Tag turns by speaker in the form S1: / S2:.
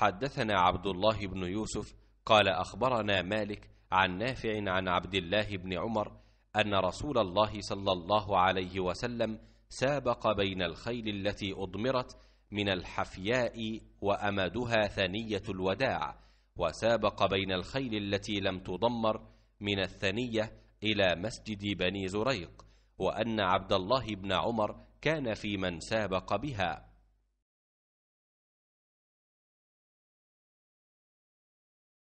S1: حدثنا عبد
S2: الله
S3: بن يوسف قال أخبرنا مالك عن نافع عن عبد الله بن عمر أن رسول الله صلى الله عليه وسلم سابق بين الخيل التي أضمرت من الحفياء وأمدها ثنية الوداع وسابق بين الخيل التي لم تضمر من الثنية إلى مسجد بني زريق وأن عبد الله بن عمر كان في من
S2: سابق
S1: بها